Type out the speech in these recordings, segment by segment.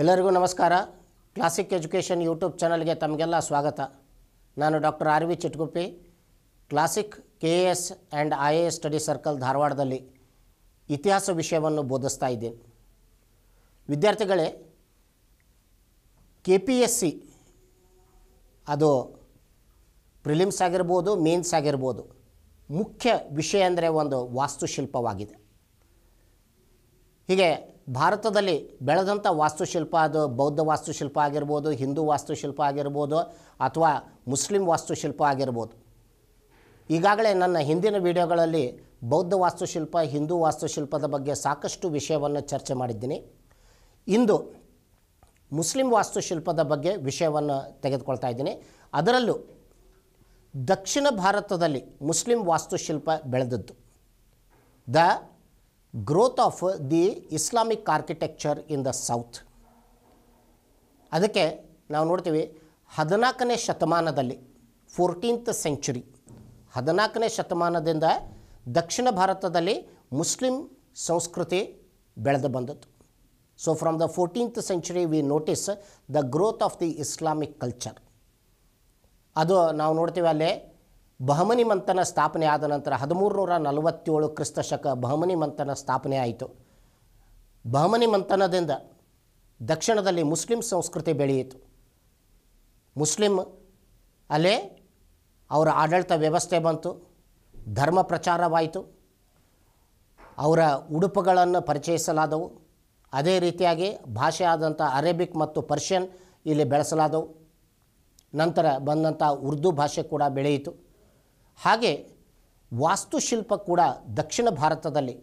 ಎಲ್ಲರಿಗೂ ನಮಸ್ಕಾರ classic education YouTube ಚಾನಲ್ಗೆ ತಮಗೆಲ್ಲ ಸ್ವಾಗತ ನಾನು doctor R V Chitguppi classic K A S and I A S study circle ಧಾರವಾಡದಲ್ಲಿ ಇತಿಹಾಸ ವಿಷಯವನ್ನು ಬೋಧಿಸ್ತಾ ಇದ್ದೀನಿ ವಿದ್ಯಾರ್ಥಿಗಳೇ ಕೆ ಪಿ ಎಸ್ ಸಿ ಅದು ಪ್ರಿಲಿಮ್ಸ್ ಆಗಿರ್ಬೋದು ಮೇನ್ಸ್ ಆಗಿರ್ಬೋದು ಮುಖ್ಯ ವಿಷಯ ಅಂದರೆ ಒಂದು ವಾಸ್ತುಶಿಲ್ಪವಾಗಿದೆ ಹೀಗೆ ಭಾರತದಲ್ಲಿ ಬೆಳೆದಂಥ ವಾಸ್ತುಶಿಲ್ಪ ಅದು ಬೌದ್ಧ ವಾಸ್ತುಶಿಲ್ಪ ಆಗಿರ್ಬೋದು ಹಿಂದೂ ವಾಸ್ತುಶಿಲ್ಪ ಆಗಿರ್ಬೋದು ಅಥವಾ ಮುಸ್ಲಿಂ ವಾಸ್ತುಶಿಲ್ಪ ಆಗಿರ್ಬೋದು ಈಗಾಗಲೇ ನನ್ನ ಹಿಂದಿನ ವಿಡಿಯೋಗಳಲ್ಲಿ ಬೌದ್ಧ ವಾಸ್ತುಶಿಲ್ಪ ಹಿಂದೂ ವಾಸ್ತುಶಿಲ್ಪದ ಬಗ್ಗೆ ಸಾಕಷ್ಟು ವಿಷಯವನ್ನು ಚರ್ಚೆ ಮಾಡಿದ್ದೀನಿ ಇಂದು ಮುಸ್ಲಿಂ ವಾಸ್ತುಶಿಲ್ಪದ ಬಗ್ಗೆ ವಿಷಯವನ್ನು ತೆಗೆದುಕೊಳ್ತಾ ಇದ್ದೀನಿ ಅದರಲ್ಲೂ ದಕ್ಷಿಣ ಭಾರತದಲ್ಲಿ ಮುಸ್ಲಿಂ ವಾಸ್ತುಶಿಲ್ಪ ಬೆಳೆದದ್ದು the growth of the Islamic architecture in the south ಅದಕ್ಕೆ ನಾವು ನೋಡ್ತೀವಿ ಹದಿನಾಲ್ಕನೇ ಶತಮಾನದಲ್ಲಿ ಫೋರ್ಟೀನ್ತ್ ಸೆಂಚುರಿ ಹದಿನಾಲ್ಕನೇ ಶತಮಾನದಿಂದ ದಕ್ಷಿಣ ಭಾರತದಲ್ಲಿ ಮುಸ್ಲಿಂ ಸಂಸ್ಕೃತಿ ಬೆಳೆದು ಬಂದದ್ದು so from the fourteenth century we notice the growth of the Islamic culture ಅದು ನಾವು ನೋಡ್ತೀವಿ ಅಲ್ಲೇ ಬಹಮನಿ ಮಂಥನ ಸ್ಥಾಪನೆ ಆದ ನಂತರ ಹದಿಮೂರು ನೂರ ನಲವತ್ತೇಳು ಕ್ರಿಸ್ತ ಶಕ ಬಹಮನಿ ಮಂಥನ ಸ್ಥಾಪನೆ ಆಯಿತು ಬಹಮನಿ ಮಂಥನದಿಂದ ದಕ್ಷಿಣದಲ್ಲಿ ಮುಸ್ಲಿಂ ಸಂಸ್ಕೃತಿ ಬೆಳೆಯಿತು ಮುಸ್ಲಿಂ ಅಲ್ಲೇ ಅವರ ಆಡಳಿತ ವ್ಯವಸ್ಥೆ ಬಂತು ಧರ್ಮ ಪ್ರಚಾರವಾಯಿತು ಅವರ ಉಡುಪುಗಳನ್ನು ಪರಿಚಯಿಸಲಾದವು ಅದೇ ರೀತಿಯಾಗಿ ಭಾಷೆ ಆದಂಥ ಅರೇಬಿಕ್ ಮತ್ತು ಪರ್ಷಿಯನ್ ಇಲ್ಲಿ ಬೆಳೆಸಲಾದವು ನಂತರ ಬಂದಂಥ ಉರ್ದು ಭಾಷೆ ಕೂಡ ಬೆಳೆಯಿತು ಹಾಗೆ ವಾಸ್ತುಶಿಲ್ಪ ಕೂಡ ದಕ್ಷಿಣ ಭಾರತದಲ್ಲಿ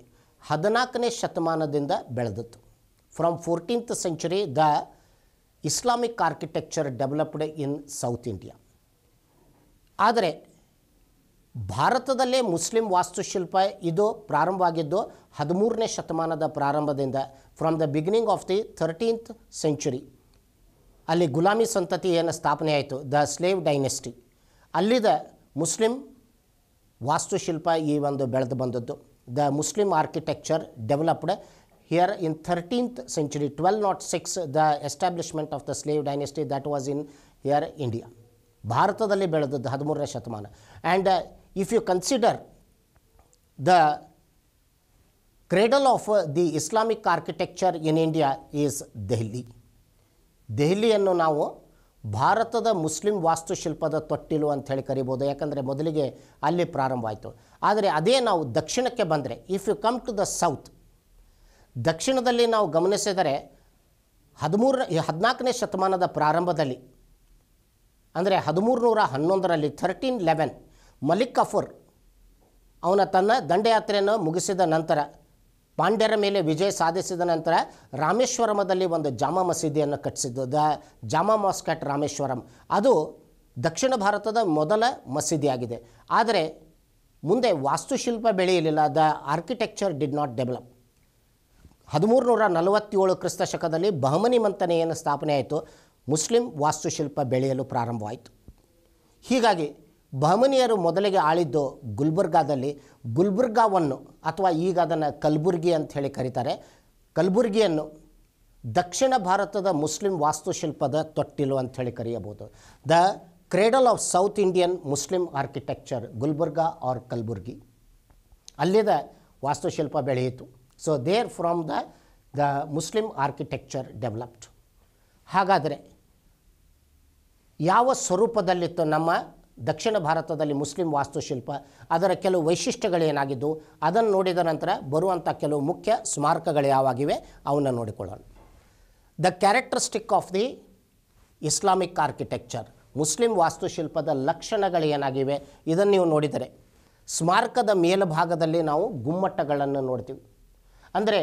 ಹದಿನಾಲ್ಕನೇ ಶತಮಾನದಿಂದ ಬೆಳೆದಿತ್ತು from fourteenth century the Islamic architecture developed in South India ಆದರೆ ಭಾರತದಲ್ಲೇ ಮುಸ್ಲಿಂ ವಾಸ್ತುಶಿಲ್ಪ ಇದು ಪ್ರಾರಂಭವಾಗಿದ್ದು ಹದಿಮೂರನೇ ಶತಮಾನದ ಪ್ರಾರಂಭದಿಂದ from the beginning of the thirteenth century ಅಲ್ಲಿ ಗುಲಾಮಿ ಸಂತತಿ ಏನು ಸ್ಥಾಪನೆ ಆಯಿತು ದ ಸ್ಲೇವ್ ಡೈನೆಸ್ಟಿ ಅಲ್ಲಿದ ಮುಸ್ಲಿಂ ವಾಸ್ತುಶಿಲ್ಪ ಈ ಒಂದು ಬೆಳೆದು ಬಂದದ್ದು the Muslim architecture developed here in thirteenth century twelve naught six the establishment of the slave dynasty that was in here India ಭಾರತದಲ್ಲಿ ಬೆಳೆದದ್ದು ಹದಿಮೂರನೇ ಶತಮಾನ and if you consider the cradle of the Islamic architecture in India is Delhi ದೆಹಲಿಯನ್ನು ನಾವು ಭಾರತದ Muslim ವಾಸ್ತುಶಿಲ್ಪದ ತೊಟ್ಟಿಲು ಅಂತ ಹೇಳಿ ಕರಿಬೋದು ಯಾಕಂದರೆ ಮೊದಲಿಗೆ ಅಲ್ಲಿ ಪ್ರಾರಂಭ ಆಯಿತು ಆದರೆ ಅದೇ ನಾವು ದಕ್ಷಿಣಕ್ಕೆ ಬಂದರೆ if you come to the south ದಕ್ಷಿಣದಲ್ಲಿ ನಾವು ಗಮನಿಸಿದರೆ ಹದಿಮೂರ ಹದಿನಾಲ್ಕನೇ ಶತಮಾನದ ಪ್ರಾರಂಭದಲ್ಲಿ ಅಂದರೆ ಹದಿಮೂರು ನೂರ ಹನ್ನೊಂದರಲ್ಲಿ ಥರ್ಟೀನ್ ಲೆವೆನ್ ಮಲಿಕ್ ಕಫೂರ್ ಅವನ ತನ್ನ ದಂಡಯಾತ್ರೆಯನ್ನು ಮುಗಿಸಿದ ನಂತರ ಪಾಂಡ್ಯರ ಮೇಲೆ ವಿಜಯ ಸಾಧಿಸಿದ ನಂತರ ರಾಮೇಶ್ವರಮದಲ್ಲಿ ಒಂದು ಜಾಮ ಮಸೀದಿಯನ್ನು ಕಟ್ಟಿಸಿದ್ದು ದ ಜಾಮ ಮಾಸ್ಕಟ್ ರಾಮೇಶ್ವರಂ ಅದು ದಕ್ಷಿಣ ಭಾರತದ ಮೊದಲ ಮಸೀದಿಯಾಗಿದೆ ಆದರೆ ಮುಂದೆ ವಾಸ್ತುಶಿಲ್ಪ ಬೆಳೆಯಲಿಲ್ಲ the architecture did not develop ಹದಿಮೂರು ನೂರ ನಲವತ್ತೇಳು ಕ್ರಿಸ್ತ ಶಕದಲ್ಲಿ ಬಹಮನಿ ಮಂತನೆಯನ್ನು ಸ್ಥಾಪನೆ ಆಯಿತು ಮುಸ್ಲಿಂ ವಾಸ್ತುಶಿಲ್ಪ ಬೆಳೆಯಲು ಪ್ರಾರಂಭವಾಯಿತು ಹೀಗಾಗಿ ಬಹಮನಿಯರು ಮೊದಲಿಗೆ ಆಳಿದ್ದು ಗುಲ್ಬರ್ಗಾದಲ್ಲಿ ಗುಲ್ಬರ್ಗಾವನ್ನು ಅಥವಾ ಈಗ ಅದನ್ನು ಕಲ್ಬುರ್ಗಿ ಅಂತ ಹೇಳಿ ಕರೀತಾರೆ ಕಲ್ಬುರ್ಗಿಯನ್ನು ದಕ್ಷಿಣ ಭಾರತದ ಮುಸ್ಲಿಂ ವಾಸ್ತುಶಿಲ್ಪದ ತೊಟ್ಟಿಲು ಹೇಳಿ ಕರೆಯಬಹುದು the cradle of South Indian Muslim architecture Gulbarga or Kalburgi ಅಲ್ಲಿದ ವಾಸ್ತುಶಿಲ್ಪ ಬೆಳೆಯಿತು so there from the the Muslim architecture developed ಹಾಗಾದರೆ ಯಾವ ಸ್ವರೂಪದಲ್ಲಿತ್ತು ನಮ್ಮ ದಕ್ಷಿಣ ಭಾರತದಲ್ಲಿ ಮುಸ್ಲಿಂ ವಾಸ್ತುಶಿಲ್ಪ ಅದರ ಕೆಲವು ವೈಶಿಷ್ಟ್ಯಗಳೇನಾಗಿದ್ದು ಅದನ್ನು ನೋಡಿದ ನಂತರ ಬರುವಂಥ ಕೆಲವು ಮುಖ್ಯ ಸ್ಮಾರಕಗಳು ಯಾವಾಗಿವೆ ಅವನ್ನು ನೋಡಿಕೊಳ್ಳೋಣ the characteristic of the Islamic architecture ಮುಸ್ಲಿಂ ವಾಸ್ತುಶಿಲ್ಪದ ಏನಾಗಿವೆ ಇದನ್ನು ನೀವು ನೋಡಿದರೆ ಸ್ಮಾರಕದ ಮೇಲ್ಭಾಗದಲ್ಲಿ ನಾವು ಗುಮ್ಮಟಗಳನ್ನು ನೋಡ್ತೀವಿ ಅಂದರೆ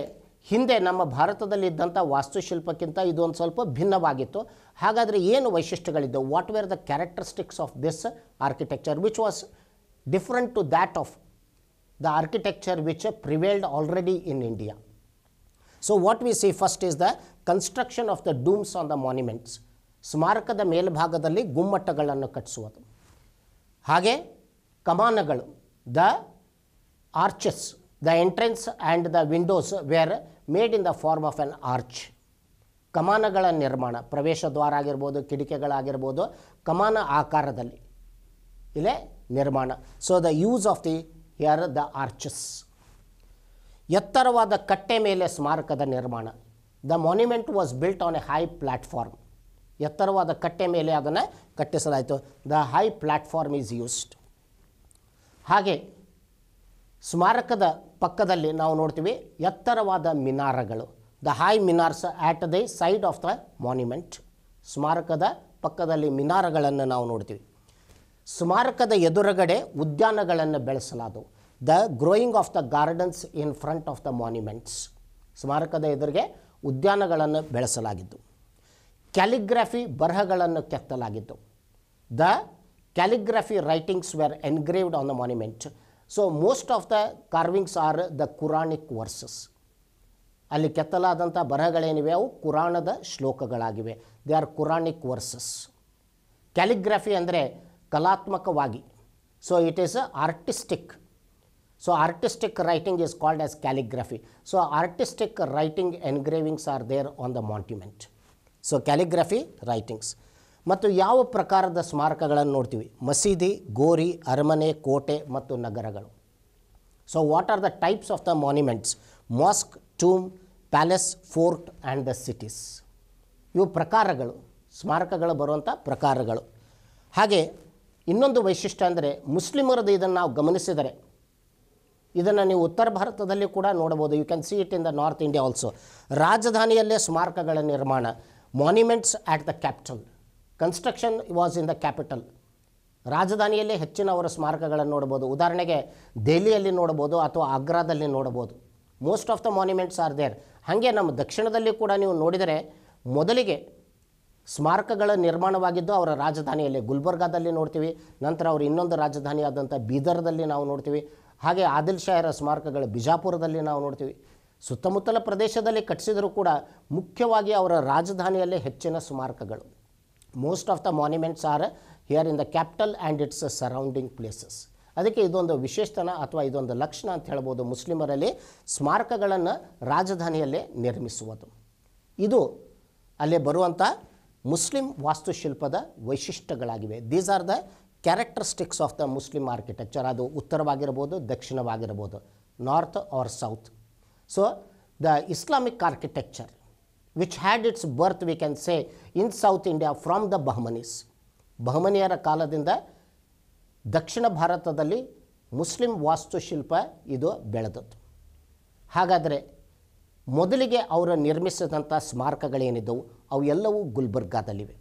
ಹಿಂದೆ ನಮ್ಮ ಭಾರತದಲ್ಲಿದ್ದಂಥ ವಾಸ್ತುಶಿಲ್ಪಕ್ಕಿಂತ ಇದೊಂದು ಸ್ವಲ್ಪ ಭಿನ್ನವಾಗಿತ್ತು ಹಾಗಾದರೆ ಏನು ವೈಶಿಷ್ಟ್ಯಗಳಿದ್ದವು what were the characteristics of this architecture which was different to that of the architecture which prevailed already in India so what we see first is the construction of the domes on the monuments ಸ್ಮಾರಕದ ಮೇಲ್ಭಾಗದಲ್ಲಿ ಗುಮ್ಮಟ್ಟಗಳನ್ನು ಕಟ್ಟಿಸುವುದು ಹಾಗೆ ಕಮಾನಗಳು the arches the entrance and the windows were made in the form of an arch ಕಮಾನಗಳ ನಿರ್ಮಾಣ ಪ್ರವೇಶ ದ್ವಾರ ಆಗಿರ್ಬೋದು ಕಿಟಿಕೆಗಳಾಗಿರ್ಬೋದು ಕಮಾನ ಆಕಾರದಲ್ಲಿ ಇಲ್ಲೇ ನಿರ್ಮಾಣ so the use of the here the arches ಎತ್ತರವಾದ ಕಟ್ಟೆ ಮೇಲೆ ಸ್ಮಾರಕದ ನಿರ್ಮಾಣ the monument was built on a high platform ಎತ್ತರವಾದ ಕಟ್ಟೆ ಮೇಲೆ ಅದನ್ನು ಕಟ್ಟಿಸಲಾಯಿತು the high platform is used ಹಾಗೆ ಸ್ಮಾರಕದ ಪಕ್ಕದಲ್ಲಿ ನಾವು ನೋಡ್ತೀವಿ ಎತ್ತರವಾದ ಮಿನಾರಗಳು the high minars at the side of the monument ಸ್ಮಾರಕದ ಪಕ್ಕದಲ್ಲಿ ಮಿನಾರಗಳನ್ನು ನಾವು ನೋಡ್ತೀವಿ ಸ್ಮಾರಕದ ಎದುರುಗಡೆ ಉದ್ಯಾನಗಳನ್ನು ಬೆಳೆಸಲಾದವು the growing of the gardens in front of the monuments ಸ್ಮಾರಕದ ಎದುರಿಗೆ ಉದ್ಯಾನಗಳನ್ನು ಬೆಳೆಸಲಾಗಿದ್ದು ಕ್ಯಾಲಿಗ್ರಫಿ ಬರಹಗಳನ್ನು ಕೆತ್ತಲಾಗಿದ್ದು the calligraphy writings were engraved on the monument so most of the carvings are the Quranic verses ಅಲ್ಲಿ ಕೆತ್ತಲಾದಂಥ ಬರಹಗಳೇನಿವೆ ಅವು ಕುರಾಣದ ಶ್ಲೋಕಗಳಾಗಿವೆ they are Quranic verses calligraphy ಅಂದರೆ ಕಲಾತ್ಮಕವಾಗಿ so it is a artistic so artistic writing is called as calligraphy so artistic writing engravings are there on the monument so calligraphy writings ಮತ್ತು ಯಾವ ಪ್ರಕಾರದ ಸ್ಮಾರಕಗಳನ್ನು ನೋಡ್ತೀವಿ ಮಸೀದಿ ಗೋರಿ ಅರಮನೆ ಕೋಟೆ ಮತ್ತು ನಗರಗಳು so what are the types of the monuments mosque tomb palace fort and the cities ಇವು ಪ್ರಕಾರಗಳು ಸ್ಮಾರಕಗಳು ಬರುವಂಥ ಪ್ರಕಾರಗಳು ಹಾಗೆ ಇನ್ನೊಂದು ವೈಶಿಷ್ಟ್ಯ ಅಂದರೆ ಮುಸ್ಲಿಮರದ್ದು ಇದನ್ನು ನಾವು ಗಮನಿಸಿದರೆ ಇದನ್ನು ನೀವು ಉತ್ತರ ಭಾರತದಲ್ಲಿ ಕೂಡ ನೋಡಬಹುದು you can see it in the North India also ರಾಜಧಾನಿಯಲ್ಲೇ ಸ್ಮಾರಕಗಳ ನಿರ್ಮಾಣ monuments at the capital construction was in the capital ರಾಜಧಾನಿಯಲ್ಲೇ ಹೆಚ್ಚಿನ ಅವರ ಸ್ಮಾರಕಗಳನ್ನು ನೋಡ್ಬೋದು ಉದಾಹರಣೆಗೆ ದೆಹಲಿಯಲ್ಲಿ ನೋಡ್ಬೋದು ಅಥವಾ ಆಗ್ರಾದಲ್ಲಿ ನೋಡ್ಬೋದು most of the monuments are there ಹಾಗೆ ನಮ್ಮ ದಕ್ಷಿಣದಲ್ಲಿ ಕೂಡ ನೀವು ನೋಡಿದರೆ ಮೊದಲಿಗೆ ಸ್ಮಾರಕಗಳ ನಿರ್ಮಾಣವಾಗಿದ್ದು ಅವರ ರಾಜಧಾನಿಯಲ್ಲಿ ಗುಲ್ಬರ್ಗಾದಲ್ಲಿ ನೋಡ್ತೀವಿ ನಂತರ ಅವರು ಇನ್ನೊಂದು ರಾಜಧಾನಿ ಆದಂಥ ಬೀದರ್ದಲ್ಲಿ ನಾವು ನೋಡ್ತೀವಿ ಹಾಗೆ ಆದಿಲ್ ಶಾಹರ ಸ್ಮಾರಕಗಳು ಬಿಜಾಪುರದಲ್ಲಿ ನಾವು ನೋಡ್ತೀವಿ ಸುತ್ತಮುತ್ತಲ ಪ್ರದೇಶದಲ್ಲಿ ಕಟ್ಟಿಸಿದರೂ ಕೂಡ ಮುಖ್ಯವಾಗಿ ಅವರ ರಾಜಧಾನಿಯಲ್ಲೇ ಹೆಚ್ಚಿನ ಸ್ಮಾರಕಗಳು most of the monuments are here in the capital and its surrounding places ಅದಕ್ಕೆ ಇದೊಂದು ವಿಶೇಷತನ ಅಥವಾ ಇದೊಂದು ಲಕ್ಷಣ ಅಂತ ಹೇಳ್ಬೋದು ಮುಸ್ಲಿಮರಲ್ಲಿ ಸ್ಮಾರಕಗಳನ್ನು ರಾಜಧಾನಿಯಲ್ಲೇ ನಿರ್ಮಿಸುವುದು ಇದು ಅಲ್ಲಿ ಬರುವಂಥ ಮುಸ್ಲಿಂ ವಾಸ್ತುಶಿಲ್ಪದ ವೈಶಿಷ್ಟ್ಯಗಳಾಗಿವೆ these are the characteristics of the Muslim architecture ಅದು ಉತ್ತರವಾಗಿರ್ಬೋದು ದಕ್ಷಿಣವಾಗಿರ್ಬೋದು north or south so the Islamic architecture which had its birth we can say in South India from the Bahmanis ಬಹಮನಿಯರ ಕಾಲದಿಂದ ದಕ್ಷಿಣ ಭಾರತದಲ್ಲಿ ಮುಸ್ಲಿಂ ವಾಸ್ತುಶಿಲ್ಪ ಇದು ಬೆಳೆದದ್ದು ಹಾಗಾದರೆ ಮೊದಲಿಗೆ ಅವರು ನಿರ್ಮಿಸಿದಂಥ ಸ್ಮಾರಕಗಳೇನಿದ್ದವು ಅವು ಎಲ್ಲವೂ ಗುಲ್ಬರ್ಗಾದಲ್ಲಿವೆ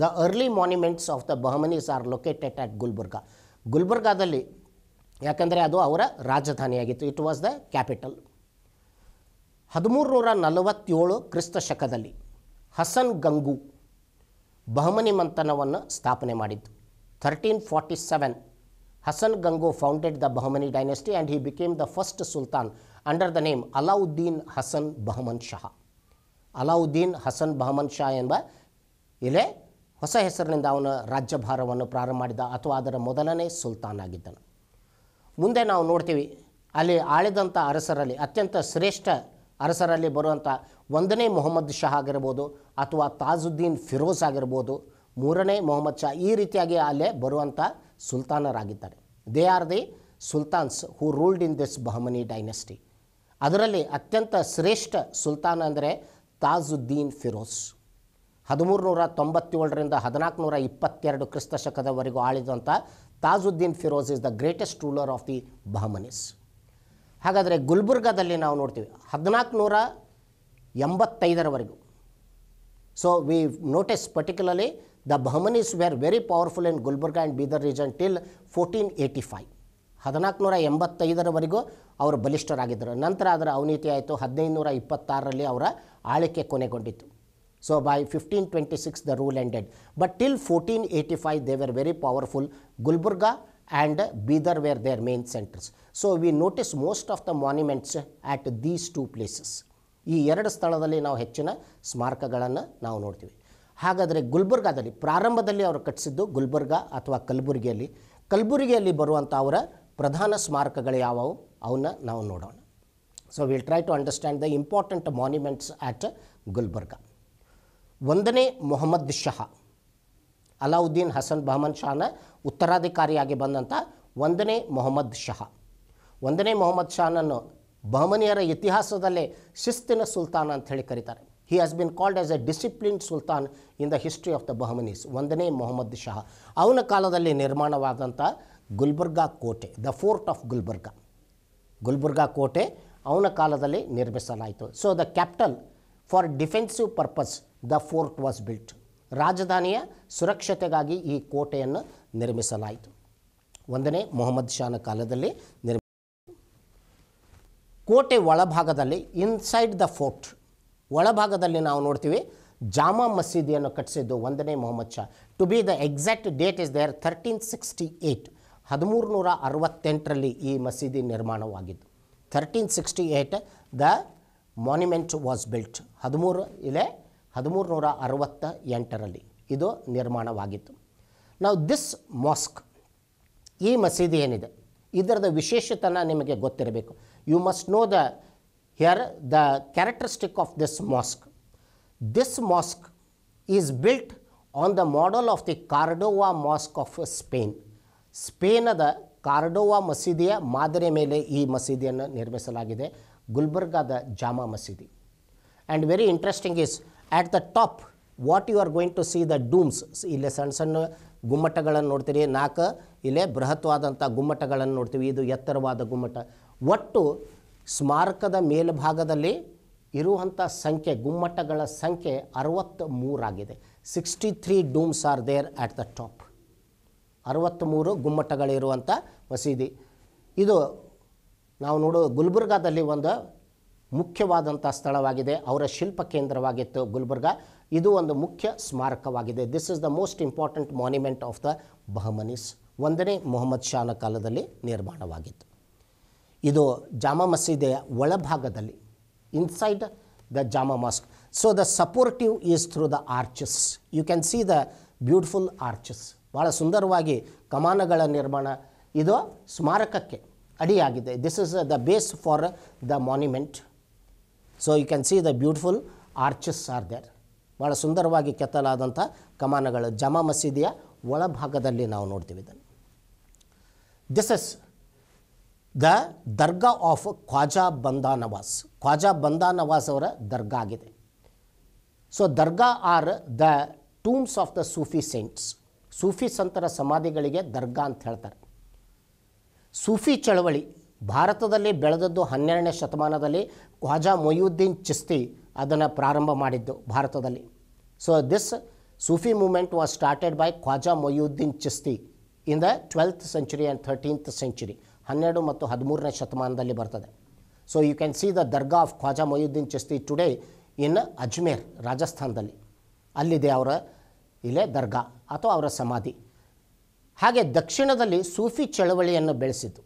the early monuments of the Bahmanis are located at Gulbarga ಗುಲ್ಬರ್ಗಾದಲ್ಲಿ ಯಾಕಂದರೆ ಅದು ಅವರ ರಾಜಧಾನಿಯಾಗಿತ್ತು ಇಟ್ ವಾಸ್ ದ ಕ್ಯಾಪಿಟಲ್ ನೂರ ನಲವತ್ತೇಳು ಕ್ರಿಸ್ತ ಶಕದಲ್ಲಿ ಹಸನ್ ಗಂಗು ಬಹಮನಿ ಮಂಥನವನ್ನು ಸ್ಥಾಪನೆ ಮಾಡಿದ್ದು thirteen forty seven Hasan Gangu founded the Bahmani dynasty and he became the first sultan under the name Alauddin Hasan Bahman Shah Alauddin Hasan Bahman Shah ಎಂಬ ಇಲೆ ಹೊಸ ಹೆಸರಿನಿಂದ ಅವನ ರಾಜ್ಯಭಾರವನ್ನು ಪ್ರಾರಂಭ ಮಾಡಿದ ಅಥವಾ ಅದರ ಮೊದಲನೇ ಸುಲ್ತಾನ್ ಆಗಿದ್ದನು ಮುಂದೆ ನಾವು ನೋಡ್ತೀವಿ ಅಲ್ಲಿ ಆಳಿದಂಥ ಅರಸರಲ್ಲಿ ಅತ್ಯಂತ ಶ್ರೇಷ್ಠ ಅರಸರಲ್ಲಿ ಬರುವಂಥ ಒಂದನೇ ಮೊಹಮ್ಮದ್ ಶಾ ಆಗಿರ್ಬೋದು ಅಥವಾ ತಾಜುದ್ದೀನ್ ಫಿರೋಸ್ ಆಗಿರ್ಬೋದು ಮೂರನೇ ಮೊಹಮ್ಮದ್ ಶಾ ಈ ರೀತಿಯಾಗಿ ಅಲ್ಲೇ ಬರುವಂಥ ಸುಲ್ತಾನರಾಗಿದ್ದಾರೆ they are the sultans who ruled in this Bahmani dynasty ಅದರಲ್ಲಿ ಅತ್ಯಂತ ಶ್ರೇಷ್ಠ ಸುಲ್ತಾನ್ ಅಂದರೆ ತಾಜುದ್ದೀನ್ ಫಿರೋಸ್ ಹದಿಮೂರು ನೂರ ತೊಂಬತ್ತೇಳರಿಂದ ಹದಿನಾಲ್ಕು ನೂರ ಇಪ್ಪತ್ತೆರಡು ಕ್ರಿಸ್ತ ಶಕದವರೆಗೂ ಆಳಿದಂಥ Tajuddin Firoz is the greatest ruler of the Bahmanis ಹಾಗಾದರೆ ಗುಲ್ಬರ್ಗಾದಲ್ಲಿ ನಾವು ನೋಡ್ತೀವಿ ಹದಿನಾಲ್ಕು ನೂರ ಎಂಬತ್ತೈದರವರೆಗೂ so we notice particularly the Bahmanis were very powerful in Gulbarga and Bidar region till fourteen eighty five ಹದಿನಾಲ್ಕು ನೂರ ಎಂಬತ್ತೈದರವರೆಗೂ ಅವರು ಬಲಿಷ್ಠರಾಗಿದ್ದರು ನಂತರ ಅದರ ಅವನೀತಿ ಆಯಿತು ಹದಿನೈದು ನೂರ ಇಪ್ಪತ್ತಾರರಲ್ಲಿ ಅವರ ಆಳಿಕೆ ಕೊನೆಗೊಂಡಿತ್ತು so by fifteen twenty six the rule ended but till fourteen eighty five they were very powerful Gulbarga and Bidar were their main centers. So, we notice most of the monuments at these two places. ಈ ಎರಡು ಸ್ಥಳದಲ್ಲಿ ನಾವು ಹೆಚ್ಚಿನ ಸ್ಮಾರಕಗಳನ್ನು ನಾವು ನೋಡ್ತೀವಿ ಹಾಗಾದರೆ ಗುಲ್ಬರ್ಗಾದಲ್ಲಿ ಪ್ರಾರಂಭದಲ್ಲಿ ಅವರು ಕಟ್ಟಿಸಿದ್ದು ಗುಲ್ಬರ್ಗ ಅಥವಾ ಕಲಬುರಗಿಯಲ್ಲಿ ಕಲಬುರಗಿಯಲ್ಲಿ ಬರುವಂಥ ಅವರ ಪ್ರಧಾನ ಸ್ಮಾರಕಗಳು ಯಾವುವು ಅವನ್ನ ನಾವು ನೋಡೋಣ so will try to understand the important monuments at Gulbarga ಒಂದನೇ ಮೊಹಮ್ಮದ್ ಶಹಾ ಅಲಾವುದ್ದೀನ್ ಹಸನ್ ಬಹಮನ್ ಶಾನ ಉತ್ತರಾಧಿಕಾರಿಯಾಗಿ ಬಂದಂಥ ಒಂದನೇ ಮೊಹಮ್ಮದ್ ಶಹ ಒಂದನೇ ಮೊಹಮ್ಮದ್ ಶಾನನ್ನು ಬಹಮನಿಯರ ಇತಿಹಾಸದಲ್ಲೇ ಶಿಸ್ತಿನ ಸುಲ್ತಾನ್ ಅಂತ ಹೇಳಿ ಕರೀತಾರೆ he has been called as a discipline sultan in the history of the Bahmanis ಒಂದನೇ ಮೊಹಮ್ಮದ್ ಶಹ ಅವನ ಕಾಲದಲ್ಲಿ ನಿರ್ಮಾಣವಾದಂಥ ಗುಲ್ಬರ್ಗಾ ಕೋಟೆ the fort of Gulbarga Gulbarga ಕೋಟೆ ಅವನ ಕಾಲದಲ್ಲಿ ನಿರ್ಮಿಸಲಾಯಿತು so the capital for defensive purpose the fort was built ರಾಜಧಾನಿಯ ಸುರಕ್ಷತೆಗಾಗಿ ಈ ಕೋಟೆಯನ್ನು ನಿರ್ಮಿಸಲಾಯಿತು ಒಂದನೇ ಮೊಹಮ್ಮದ್ ಶಾನ ಕಾಲದಲ್ಲಿ ನಿರ್ಮ ಕೋಟೆ ಒಳಭಾಗದಲ್ಲಿ ಇನ್ಸೈಡ್ ದ ಫೋರ್ಟ್ ಒಳಭಾಗದಲ್ಲಿ ನಾವು ನೋಡ್ತೀವಿ ಜಾಮಾ ಮಸೀದಿಯನ್ನು ಕಟ್ಟಿಸಿದ್ದು ಒಂದನೇ Mohammad Shah to be the exact date is there thirteen sixty eight ಹದಿಮೂರು ನೂರ ಅರವತ್ತೆಂಟರಲ್ಲಿ ಈ ಮಸೀದಿ ನಿರ್ಮಾಣವಾಗಿದ್ದು thirteen sixty eight the monument was built ಹದಿಮೂರು ಇಲ್ಲೇ ಹದಿಮೂರು ನೂರ ಅರವತ್ತ ಎಂಟರಲ್ಲಿ ಇದು ನಿರ್ಮಾಣವಾಗಿತ್ತು ನಾವು ದಿಸ್ ಮಾಸ್ಕ್ ಈ ಮಸೀದಿ ಏನಿದೆ ಇದರದ ವಿಶೇಷತನ ನಿಮಗೆ ಗೊತ್ತಿರಬೇಕು you must know the here the characteristic of this mosque this mosque is built on the model of the Cordova mosque of Spain ಸ್ಪೇನದ ಕಾರ್ಡೋವಾ ಮಸೀದಿಯ ಮಾದರಿಯ ಮೇಲೆ ಈ ಮಸೀದಿಯನ್ನು ನಿರ್ಮಿಸಲಾಗಿದೆ ಗುಲ್ಬರ್ಗಾದ ಜಾಮಾ ಮಸೀದಿ and very interesting is at the top what you are going to see the domes ಇಲ್ಲಿ ಸಣ್ಣ ಸಣ್ಣ ಗುಮ್ಮಟಗಳನ್ನು ನೋಡ್ತೀರಿ ನಾಲ್ಕು ಇಲ್ಲೇ ಬೃಹತ್ವಾದಂಥ ಗುಮ್ಮಟಗಳನ್ನು ನೋಡ್ತೀವಿ ಇದು ಎತ್ತರವಾದ ಗುಮ್ಮಟ ಒಟ್ಟು ಸ್ಮಾರಕದ ಮೇಲ್ಭಾಗದಲ್ಲಿ ಇರುವಂಥ ಸಂಖ್ಯೆ ಗುಮ್ಮಟಗಳ ಸಂಖ್ಯೆ ಅರವತ್ತ್ ಮೂರಾಗಿದೆ sixty three domes are there at the top ಅರವತ್ತ್ಮೂರು ಗುಮ್ಮಟಗಳಿರುವಂಥ ಮಸೀದಿ ಇದು ನಾವು ನೋಡೋ ಗುಲ್ಬರ್ಗಾದಲ್ಲಿ ಒಂದು ಮುಖ್ಯವಾದಂಥ ಸ್ಥಳವಾಗಿದೆ ಅವರ ಶಿಲ್ಪ ಕೇಂದ್ರವಾಗಿತ್ತು ಗುಲ್ಬರ್ಗ ಇದು ಒಂದು ಮುಖ್ಯ ಸ್ಮಾರಕವಾಗಿದೆ this is the most important monument of the Bahmanis ಒಂದನೇ ಮೊಹಮ್ಮದ್ ಶಾನ ಕಾಲದಲ್ಲಿ ನಿರ್ಮಾಣವಾಗಿತ್ತು ಇದು ಜಾಮಾ ಮಸೀದಿಯ ಒಳಭಾಗದಲ್ಲಿ inside the Jama mosque so the supportive is through the arches you can see the beautiful arches ಭಾಳ ಸುಂದರವಾಗಿ ಕಮಾನಗಳ ನಿರ್ಮಾಣ ಇದು ಸ್ಮಾರಕಕ್ಕೆ ಅಡಿಯಾಗಿದೆ this is the base for the monument so you can see the beautiful arches are there ಭಾಳ ಸುಂದರವಾಗಿ ಕೆತ್ತಲಾದಂಥ ಕಮಾನಗಳು ಜಮಾ ಮಸೀದಿಯ ಒಳಭಾಗದಲ್ಲಿ ನಾವು ನೋಡ್ತೀವಿ ಇದನ್ನು this is the dargah of Khwaja Banda Nawaz Khwaja Banda Nawaz ಅವರ ದರ್ಗಾ ಆಗಿದೆ so dargah are the tombs of the Sufi saints ಸೂಫಿ ಸಂತರ ಸಮಾಧಿಗಳಿಗೆ ದರ್ಗಾ ಅಂತ ಹೇಳ್ತಾರೆ ಸೂಫಿ ಚಳವಳಿ ಭಾರತದಲ್ಲಿ ಬೆಳೆದದ್ದು ಹನ್ನೆರಡನೇ ಶತಮಾನದಲ್ಲಿ ಖ್ವಾಜಾ ಮೊಯ್ಯುದ್ದೀನ್ ಚಿಸ್ತಿ ಅದನ್ನು ಪ್ರಾರಂಭ ಮಾಡಿದ್ದು ಭಾರತದಲ್ಲಿ so this Sufi movement was started by Khwaja Moinuddin Chishti in the twelfth century and thirteenth century ಹನ್ನೆರಡು ಮತ್ತು ಹದಿಮೂರನೇ ಶತಮಾನದಲ್ಲಿ ಬರ್ತದೆ so you can see the dargah of Khwaja Moinuddin Chishti today in Ajmer ರಾಜಸ್ಥಾನದಲ್ಲಿ ಅಲ್ಲಿದೆ ಅವರ ಇಲ್ಲೇ ದರ್ಗಾ ಅಥವಾ ಅವರ ಸಮಾಧಿ ಹಾಗೆ ದಕ್ಷಿಣದಲ್ಲಿ ಸೂಫಿ ಚಳವಳಿಯನ್ನು ಬೆಳೆಸಿದ್ದು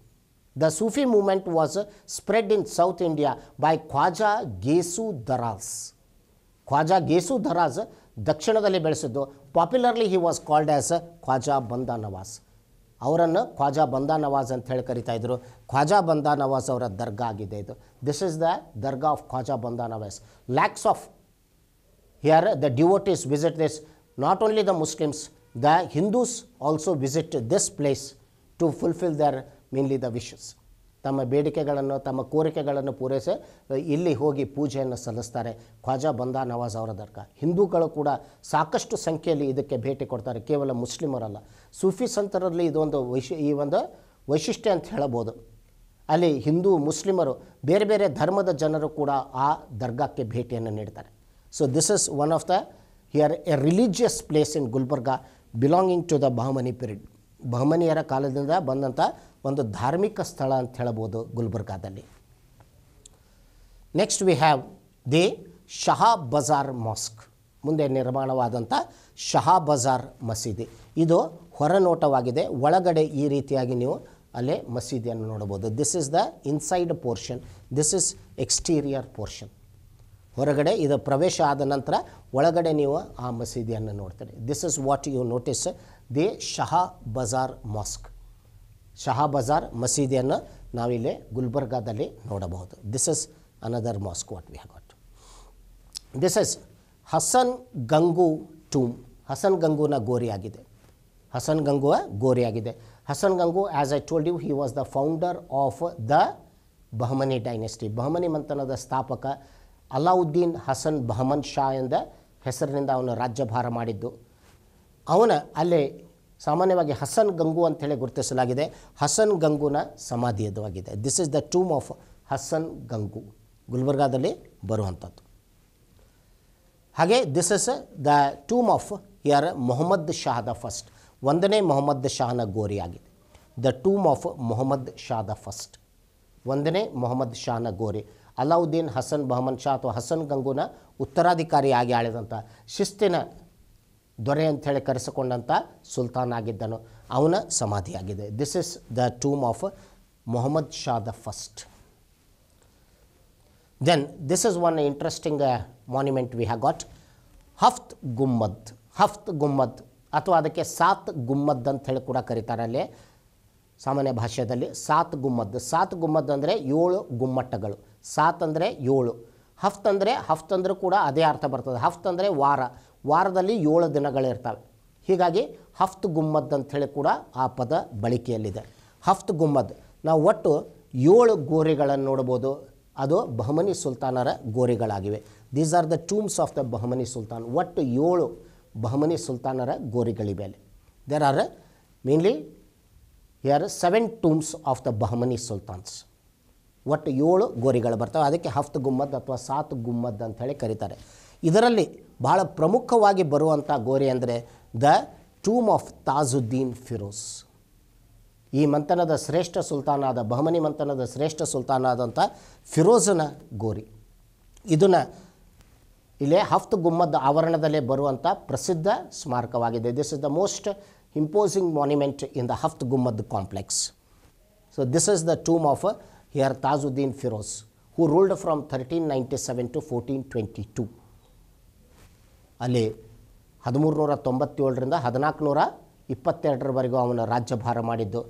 the Sufi movement was spread in South India by Khwaja Gesu Daraz. Khwaja Gesu Daraz ದಕ್ಷಿಣದಲ್ಲಿ ಬೆಳೆಸಿದ್ದು popularly he was called as Khwaja Banda Nawaz ಅವರನ್ನು ಖ್ವಾಜಾ ಬಂದಾ ನವಾಜ್ ಅಂತ ಹೇಳಿ ಕರಿತಾ ಇದ್ದರು ಖ್ವಾಜಾ ಬಂದಾ ನವಾಜ್ ಅವರ ದರ್ಗಾ ಆಗಿದೆ ಇದು this is the dargah of Khwaja Banda Nawaz lakhs of here the devotees visit this not only the Muslims the Hindus also visit this place to fulfil their mainly the wishes ತಮ್ಮ ಬೇಡಿಕೆಗಳನ್ನು ತಮ್ಮ ಕೋರಿಕೆಗಳನ್ನು ಪೂರೈಸಿ ಇಲ್ಲಿ ಹೋಗಿ ಪೂಜೆಯನ್ನು ಸಲ್ಲಿಸ್ತಾರೆ ಖ್ವಾಜಾ ಬಂದಾ ನವಾಜ್ ಅವರ ದರ್ಗಾ ಹಿಂದೂಗಳು ಕೂಡ ಸಾಕಷ್ಟು ಸಂಖ್ಯೆಯಲ್ಲಿ ಇದಕ್ಕೆ ಭೇಟಿ ಕೊಡ್ತಾರೆ ಕೇವಲ ಮುಸ್ಲಿಮರಲ್ಲ ಸೂಫಿ ಸಂತರಲ್ಲಿ ಇದೊಂದು ವೈಶಿ ಈ ಒಂದು ವೈಶಿಷ್ಟ್ಯ ಅಂತ ಹೇಳಬೋದು ಅಲ್ಲಿ ಹಿಂದೂ ಮುಸ್ಲಿಮರು ಬೇರೆ ಬೇರೆ ಧರ್ಮದ ಜನರು ಕೂಡ ಆ ದರ್ಗಾಕ್ಕೆ ಭೇಟಿಯನ್ನು ನೀಡ್ತಾರೆ so this is one of the here a religious place in Gulbarga belonging to the Bahmani period ಬಹುಮನಿಯರ ಕಾಲದಿಂದ ಬಂದಂಥ ಒಂದು ಧಾರ್ಮಿಕ ಸ್ಥಳ ಅಂತ ಹೇಳ್ಬೋದು ಗುಲ್ಬರ್ಗಾದಲ್ಲಿ next we have the Shah Bazar mosque ಮುಂದೆ ನಿರ್ಮಾಣವಾದಂಥ ಶಹಾ ಬಜಾರ್ ಮಸೀದಿ ಇದು ಹೊರನೋಟವಾಗಿದೆ ಒಳಗಡೆ ಈ ರೀತಿಯಾಗಿ ನೀವು ಅಲ್ಲಿ ಮಸೀದಿಯನ್ನು ನೋಡಬಹುದು this is the inside portion this is exterior portion ಹೊರಗಡೆ ಇದು ಪ್ರವೇಶ ಆದ ನಂತರ ಒಳಗಡೆ ನೀವು ಆ ಮಸೀದಿಯನ್ನು ನೋಡ್ತೀರಿ this is what you notice the Shah Bazar mosque Shahbazar ಮಸೀದಿಯನ್ನು ನಾವಿಲ್ಲಿ ಗುಲ್ಬರ್ಗಾದಲ್ಲಿ ನೋಡಬಹುದು this is another mosque what we hot this is Hasan Gangu tomb Hasan ಗಂಗೂನ ಗೋರಿಯಾಗಿದೆ ಹಸನ್ ಗಂಗುವ ಗೋರಿಯಾಗಿದೆ Hasan Gangu as I told you he was the founder of the Bahmani dynasty Bahmani ಮಂಥನದ ಸ್ಥಾಪಕ ಅಲಾವುದ್ದೀನ್ ಹಸನ್ ಬಹಮನ್ ಶಾ ಎಂದ ಹೆಸರಿನಿಂದ ಅವನು ರಾಜ್ಯಭಾರ ಮಾಡಿದ್ದು ಅವನ ಅಲ್ಲಿ ಸಾಮಾನ್ಯವಾಗಿ ಹಸನ್ ಗಂಗು ಅಂತೇಳಿ ಗುರುತಿಸಲಾಗಿದೆ ಹಸನ್ ಗಂಗುನ ಸಮಾಧಿಯದವಾಗಿದೆ this is the tomb of Hasan Gangu ಗುಲ್ಬರ್ಗಾದಲ್ಲಿ ಬರುವಂಥದ್ದು ಹಾಗೆ this is the tomb of here Mohammed Shah the first ಒಂದನೇ ಮೊಹಮ್ಮದ್ ಶಾಹನ ಗೋರಿಯಾಗಿದೆ the tomb of Mohammed Shah the first ಒಂದನೇ ಮೊಹಮ್ಮದ್ ಶಾಹನ ಗೋರಿ ಅಲಾವುದ್ದೀನ್ ಹಸನ್ ಮೊಹಮ್ಮದ್ ಶಾ ಅಥವಾ ಹಸನ್ ಗಂಗುನ ಉತ್ತರಾಧಿಕಾರಿಯಾಗಿ ಆಳಿದಂಥ ಶಿಸ್ತಿನ ದೊರೆ ಅಂಥೇಳಿ ಕರೆಸಿಕೊಂಡಂಥ ಸುಲ್ತಾನ್ ಆಗಿದ್ದನು ಅವನ ಸಮಾಧಿಯಾಗಿದೆ this is the tomb of Mohammed Shah the first then this is one interesting monument we have got Haft Gumbad Haft Gumbad ಅಥವಾ ಅದಕ್ಕೆ ಸಾತ್ ಗುಮ್ಮದ್ ಅಂತ ಕೂಡ ಕರೀತಾರೆ ಅಲ್ಲಿ ಸಾಮಾನ್ಯ ಭಾಷೆಯಲ್ಲಿ ಸಾತ್ ಗುಮ್ಮದ್ ಸಾತ್ ಗುಮ್ಮದ್ ಅಂದರೆ ಏಳು ಗುಮ್ಮಟ್ಟಗಳು ಸಾತ್ ಅಂದರೆ ಏಳು ಹಫ್ತ್ ಅಂದರೆ ಹಫ್ತ್ ಅಂದರೂ ಕೂಡ ಅದೇ ಅರ್ಥ ಬರ್ತದೆ ಹಫ್ತ್ ಅಂದರೆ ವಾರ ವಾರದಲ್ಲಿ ಏಳು ದಿನಗಳಿರ್ತವೆ ಹೀಗಾಗಿ ಹಫ್ತ್ ಗುಮ್ಮದ್ ಅಂಥೇಳಿ ಕೂಡ ಆ ಪದ ಬಳಕೆಯಲ್ಲಿದೆ ಹಫ್ತ್ ಗುಮ್ಮದ್ ನಾವು ಒಟ್ಟು ಏಳು ಗೋರಿಗಳನ್ನು ನೋಡ್ಬೋದು ಅದು ಬಹಮನಿ ಸುಲ್ತಾನರ ಗೋರಿಗಳಾಗಿವೆ these are the tombs of the Bahmani sultan ಒಟ್ಟು ಏಳು ಬಹಮನಿ ಸುಲ್ತಾನರ ಗೋರಿಗಳಿವೆ ಅಲ್ಲಿ there are mainly here seven tombs of the Bahmani sultans ಒಟ್ಟು ಏಳು ಗೋರಿಗಳು ಬರ್ತವೆ ಅದಕ್ಕೆ ಹಫ್ತ್ ಗುಮ್ಮದ್ ಅಥವಾ ಸಾತ್ ಗುಮ್ಮದ್ ಅಂತೇಳಿ ಕರೀತಾರೆ ಇದರಲ್ಲಿ ಬಹಳ ಪ್ರಮುಖವಾಗಿ ಬರುವಂಥ ಗೋರಿ ಅಂದರೆ the tomb of Tajuddin Firoz ಈ ಮಂಥನದ ಶ್ರೇಷ್ಠ ಸುಲ್ತಾನಾದ ಬಹಮನಿ ಮಂಥನದ ಶ್ರೇಷ್ಠ ಸುಲ್ತಾನಾದಂಥ ಫಿರೋಜನ ಗೋರಿ ಇದನ್ನು ಇಲ್ಲೇ ಹಫ್ತ್ ಗುಮ್ಮದ ಆವರಣದಲ್ಲೇ ಬರುವಂಥ ಪ್ರಸಿದ್ಧ ಸ್ಮಾರಕವಾಗಿದೆ this is the most imposing monument in the Haft Gumbad complex so this is the tomb of here Tajuddin Firoz who ruled from thirteen ninety seven to fourteen twenty two ಅಲ್ಲಿ ಹದಿಮೂರು ನೂರ ತೊಂಬತ್ತೇಳರಿಂದ ಹದಿನಾಲ್ಕು ನೂರ ಇಪ್ಪತ್ತೆರಡರವರೆಗೂ ಅವನ ರಾಜ್ಯಭಾರ ಮಾಡಿದ್ದು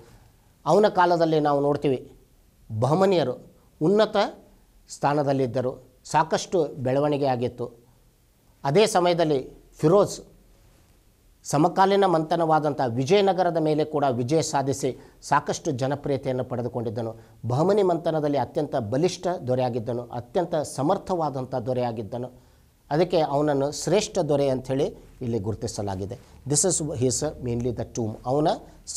ಅವನ ಕಾಲದಲ್ಲಿ ನಾವು ನೋಡ್ತೀವಿ ಬಹಮನಿಯರು ಉನ್ನತ ಸ್ಥಾನದಲ್ಲಿದ್ದರು ಸಾಕಷ್ಟು ಬೆಳವಣಿಗೆ ಆಗಿತ್ತು ಅದೇ ಸಮಯದಲ್ಲಿ ಫಿರೋಜ್ ಸಮಕಾಲೀನ ಮಂಥನವಾದಂಥ ವಿಜಯನಗರದ ಮೇಲೆ ಕೂಡ ವಿಜಯ ಸಾಧಿಸಿ ಸಾಕಷ್ಟು ಜನಪ್ರಿಯತೆಯನ್ನು ಪಡೆದುಕೊಂಡಿದ್ದನು ಬಹಮನಿ ಮಂಥನದಲ್ಲಿ ಅತ್ಯಂತ ಬಲಿಷ್ಠ ದೊರೆಯಾಗಿದ್ದನು ಅತ್ಯಂತ ಸಮರ್ಥವಾದಂಥ ದೊರೆಯಾಗಿದ್ದನು ಅದಕ್ಕೆ ಅವನನ್ನು ಶ್ರೇಷ್ಠ ದೊರೆ ಅಂಥೇಳಿ ಇಲ್ಲಿ ಗುರುತಿಸಲಾಗಿದೆ this is his mainly the tomb ಅವನ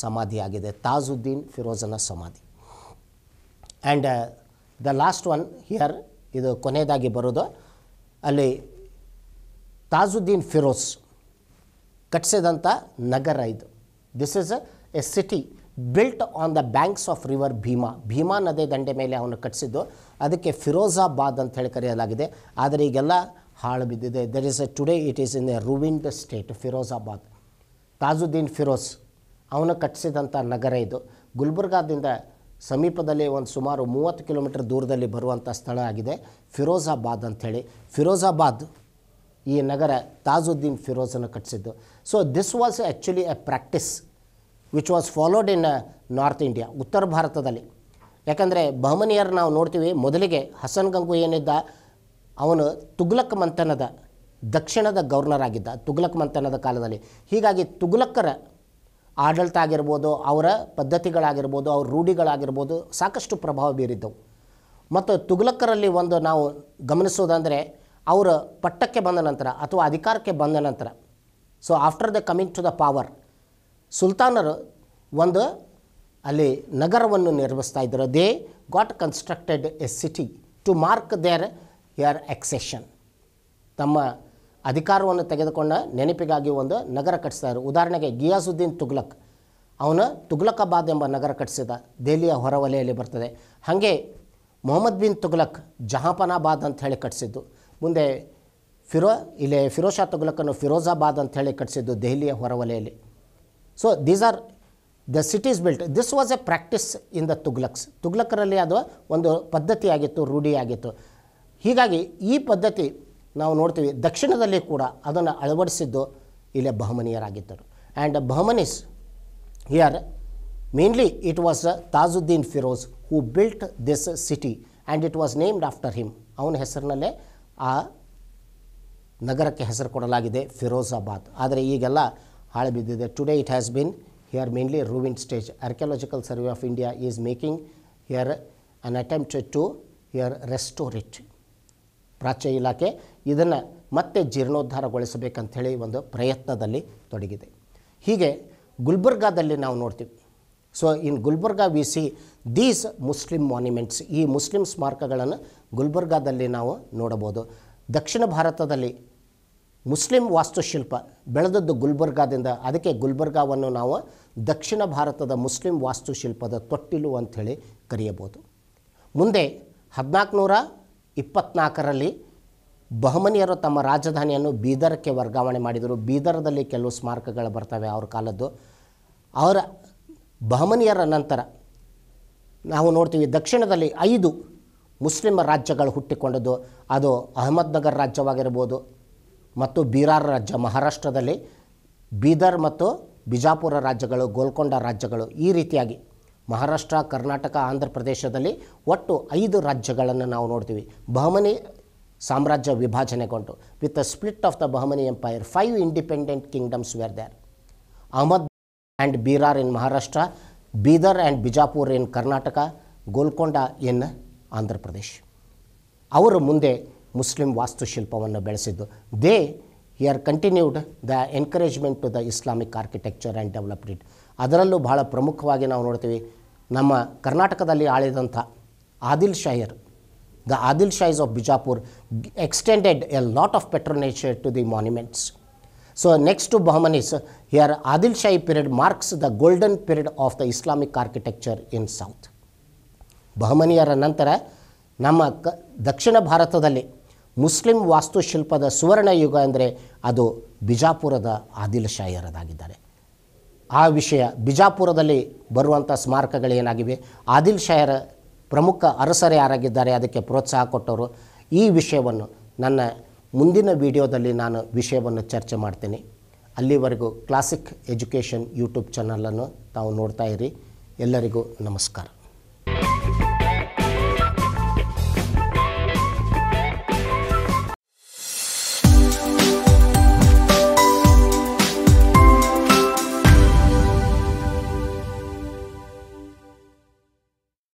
ಸಮಾಧಿ ಆಗಿದೆ ತಾಜುದ್ದೀನ್ ಫಿರೋಜನ ಸಮಾಧಿ and the last one here ಇದು ಕೊನೆಯದಾಗಿ ಬರೋದು ಅಲ್ಲಿ ತಾಜುದ್ದೀನ್ ಫಿರೋಜ್ ಕಟ್ಸಿದಂಥ ನಗರ ಇದು this is a city built on the banks of river Bhima Bhima ನದಿ ದಂಡೆ ಮೇಲೆ ಅವನು ಕಟ್ಸಿದ್ದು ಅದಕ್ಕೆ ಫಿರೋಜಾಬಾದ್ ಅಂತ ಹೇಳಿ ಕರೆಯಲಾಗಿದೆ ಆದರೆ ಈಗೆಲ್ಲ ಹಾಳು ಬಿದ್ದಿದೆ there is a today it is in a the state Firozabad Tajuddin Firoz ಅವನು ಕಟ್ಟಿಸಿದಂಥ ನಗರ ಇದು ಗುಲ್ಬರ್ಗಾದಿಂದ ಸಮೀಪದಲ್ಲಿ ಒಂದು ಸುಮಾರು ಮೂವತ್ತು ಕಿಲೋಮೀಟರ್ ದೂರದಲ್ಲಿ ಬರುವಂಥ ಸ್ಥಳ ಆಗಿದೆ ಫಿರೋಜಾಬಾದ್ ಅಂಥೇಳಿ ಫಿರೋಜಾಬಾದ್ ಈ ನಗರ ತಾಜುದ್ದೀನ್ ಫಿರೋಜನ್ನು ಕಟ್ಟಿಸಿದ್ದು so this was actually a practice which was followed in North India ಉತ್ತರ ಭಾರತದಲ್ಲಿ ಯಾಕಂದರೆ ಬಹಮನಿಯರ್ ನಾವು ನೋಡ್ತೀವಿ ಮೊದಲಿಗೆ ಹಸನ್ ಗಂಗು ಏನಿದ್ದ ಅವನು ತುಗ್ಲಕ್ ಮಂಥನದ ದಕ್ಷಿಣದ ಗವರ್ನರ್ ಆಗಿದ್ದ ತುಗ್ಲಕ್ ಮಂಥನದ ಕಾಲದಲ್ಲಿ ಹೀಗಾಗಿ ತುಗ್ಲಕ್ಕರ ಆಡಳಿತ ಆಗಿರ್ಬೋದು ಅವರ ಪದ್ಧತಿಗಳಾಗಿರ್ಬೋದು ಅವ್ರ ರೂಢಿಗಳಾಗಿರ್ಬೋದು ಸಾಕಷ್ಟು ಪ್ರಭಾವ ಬೀರಿದ್ದವು ಮತ್ತು ತುಗ್ಲಕ್ಕರಲ್ಲಿ ಒಂದು ನಾವು ಗಮನಿಸೋದಂದರೆ ಅವರ ಪಟ್ಟಕ್ಕೆ ಬಂದ ನಂತರ ಅಥವಾ ಅಧಿಕಾರಕ್ಕೆ ಬಂದ ನಂತರ so after the coming to the power ಸುಲ್ತಾನರು ಒಂದು ಅಲ್ಲಿ ನಗರವನ್ನು ನಿರ್ಮಿಸ್ತಾ ಇದ್ದರು they got constructed a city to mark their here accession ತಮ್ಮ ಅಧಿಕಾರವನ್ನು ತೆಗೆದುಕೊಂಡ ನೆನಪಿಗಾಗಿ ಒಂದು ನಗರ ಕಟ್ಟಿಸಿದರು ಉದಾಹರಣೆಗೆ ಗಿಯಾಸುದ್ದೀನ್ ತುಗ್ಲಕ್ ಅವನು ತುಗ್ಲಕಾಬಾದ್ ಎಂಬ ನಗರ ಕಟ್ಟಿಸಿದ ದೆಹಲಿಯ ಹೊರವಲಯಲ್ಲಿ ಬರ್ತದೆ ಹಾಗೆ ಮೊಹಮ್ಮದ್ ಬಿನ್ ತುಗ್ಲಕ್ ಜಹಾಪನಾಬಾದ್ ಅಂತ ಹೇಳಿ ಕಟ್ಟಿಸಿದ್ದು ಮುಂದೆ ಫಿರೋ ಇಲ್ಲಿ ಫಿರೋಷಾ ತುಗ್ಲಕ್ಕನ್ನು ಫಿರೋಜಾಬಾದ್ ಅಂತ ಹೇಳಿ ಕಟ್ಟಿಸಿದ್ದು ದೆಹಲಿಯ ಹೊರವಲಯಲ್ಲಿ so these are the cities built this was a practice in the Tughlaqs ತುಗ್ಲಕ್ಕರಲ್ಲಿ ಅದು ಒಂದು ಪದ್ಧತಿಯಾಗಿತ್ತು ರೂಢಿಯಾಗಿತ್ತು ಹೀಗಾಗಿ ಈ ಪದ್ಧತಿ ನಾವು ನೋಡ್ತೀವಿ ದಕ್ಷಿಣದಲ್ಲಿ ಕೂಡ ಅದನ್ನು ಅಳವಡಿಸಿದ್ದು ಇಲ್ಲೇ ಬಹಮನಿಯರಾಗಿದ್ದರು and Bahmanis here mainly it was Tajuddin Firoz who built this city and it was named after him ಅವನ ಹೆಸರಿನಲ್ಲೇ ಆ ನಗರಕ್ಕೆ ಹೆಸರು ಕೊಡಲಾಗಿದೆ ಫಿರೋಜಾಬಾದ್ ಆದರೆ ಈಗೆಲ್ಲ ಹಾಳು ಬಿದ್ದಿದೆ today it has been here mainly ruin stage archaeological survey of India is making here an attempt to here restore ಪ್ರಾಚ್ಯ ಇಲಾಖೆ ಇದನ್ನು ಮತ್ತೆ ಜೀರ್ಣೋದ್ಧಾರಗೊಳಿಸಬೇಕಂಥೇಳಿ ಒಂದು ಪ್ರಯತ್ನದಲ್ಲಿ ತೊಡಗಿದೆ ಹೀಗೆ ಗುಲ್ಬರ್ಗಾದಲ್ಲಿ ನಾವು ನೋಡ್ತೀವಿ so in Gulbarga we see these Muslim monuments ಈ ಮುಸ್ಲಿಂ ಸ್ಮಾರಕಗಳನ್ನು ಗುಲ್ಬರ್ಗಾದಲ್ಲಿ ನಾವು ನೋಡಬಹುದು ದಕ್ಷಿಣ ಭಾರತದಲ್ಲಿ ಮುಸ್ಲಿಂ ವಾಸ್ತುಶಿಲ್ಪ ಬೆಳೆದದ್ದು ಗುಲ್ಬರ್ಗಾದಿಂದ ಅದಕ್ಕೆ ಗುಲ್ಬರ್ಗಾವನ್ನು ನಾವು ದಕ್ಷಿಣ ಭಾರತದ ಮುಸ್ಲಿಂ ವಾಸ್ತುಶಿಲ್ಪದ ತೊಟ್ಟಿಲು ಅಂಥೇಳಿ ಕರೆಯಬೋದು ಮುಂದೆ ಹದಿನಾಲ್ಕುನೂರ ಇಪ್ಪತ್ನಾಲ್ಕರಲ್ಲಿ ಬಹುಮನಿಯರು ತಮ್ಮ ರಾಜಧಾನಿಯನ್ನು ಬೀದರ್ಕ್ಕೆ ವರ್ಗಾವಣೆ ಮಾಡಿದರು ಬೀದರದಲ್ಲಿ ಕೆಲವು ಸ್ಮಾರಕಗಳು ಬರ್ತವೆ ಅವ್ರ ಕಾಲದ್ದು ಅವರ ಬಹಮನಿಯರ ನಂತರ ನಾವು ನೋಡ್ತೀವಿ ದಕ್ಷಿಣದಲ್ಲಿ ಐದು ಮುಸ್ಲಿಮ ರಾಜ್ಯಗಳು ಹುಟ್ಟಿಕೊಂಡದ್ದು ಅದು ಅಹಮದ್ನಗರ್ ರಾಜ್ಯವಾಗಿರ್ಬೋದು ಮತ್ತು ಬೀರಾರ್ ರಾಜ್ಯ ಮಹಾರಾಷ್ಟ್ರದಲ್ಲಿ ಬೀದರ್ ಮತ್ತು ಬಿಜಾಪುರ ರಾಜ್ಯಗಳು ಗೋಲ್ಕೊಂಡ ರಾಜ್ಯಗಳು ಈ ರೀತಿಯಾಗಿ ಮಹಾರಾಷ್ಟ್ರ ಕರ್ನಾಟಕ ಆಂಧ್ರ ಪ್ರದೇಶದಲ್ಲಿ ಒಟ್ಟು ಐದು ರಾಜ್ಯಗಳನ್ನು ನಾವು ನೋಡ್ತೀವಿ ಬಹಮನಿ ಸಾಮ್ರಾಜ್ಯ ವಿಭಾಜನೆಗೊಂಡು with the split of the Bahmani empire five independent kingdoms where there Ahmad and Berar in Maharashtra Bidar and Bijapur in Karnataka Golconda in Andhra Pradesh ಅವರ ಮುಂದೆ ಮುಸ್ಲಿಂ ವಾಸ್ತುಶಿಲ್ಪವನ್ನು ಬೆಳೆಸಿದ್ದು they are continued the encouragement to the Islamic architecture and developed it ಅದರಲ್ಲೂ ಬಹಳ ಪ್ರಮುಖವಾಗಿ ನಾವು ನೋಡ್ತೀವಿ ನಮ್ಮ ಕರ್ನಾಟಕದಲ್ಲಿ ಆಳಿದಂಥ ಆದಿಲ್ ಶಾಹಿರ್ the Adil Shahis of Bijapur extended a lot of patronage to the monuments so next to Bahmanis here Adil Shahi period marks the golden period of the Islamic architecture in South ಬಹಮನಿಯರ ನಂತರ ನಮ್ಮ ಕ ದಕ್ಷಿಣ ಭಾರತದಲ್ಲಿ ಮುಸ್ಲಿಂ ವಾಸ್ತುಶಿಲ್ಪದ ಸುವರ್ಣ ಯುಗ ಅಂದರೆ ಅದು ಬಿಜಾಪುರದ ಆದಿಲ್ ಶಾಹಿಯರದಾಗಿದ್ದಾರೆ ಆ ವಿಷಯ ಬಿಜಾಪುರದಲ್ಲಿ ಬರುವಂಥ ಸ್ಮಾರಕಗಳೇನಾಗಿವೆ ಆದಿಲ್ ಶಾಹರ ಪ್ರಮುಖ ಅರಸರು ಯಾರಾಗಿದ್ದಾರೆ ಅದಕ್ಕೆ ಪ್ರೋತ್ಸಾಹ ಕೊಟ್ಟವರು ಈ ವಿಷಯವನ್ನು ನನ್ನ ಮುಂದಿನ ವಿಡಿಯೋದಲ್ಲಿ ನಾನು ವಿಷಯವನ್ನು ಚರ್ಚೆ ಮಾಡ್ತೀನಿ ಅಲ್ಲಿವರೆಗೂ ಕ್ಲಾಸಿಕ್ ಎಜುಕೇಷನ್ ಯೂಟ್ಯೂಬ್ ಚಾನಲನ್ನು ತಾವು ನೋಡ್ತಾ ಇರಿ ಎಲ್ಲರಿಗೂ ನಮಸ್ಕಾರ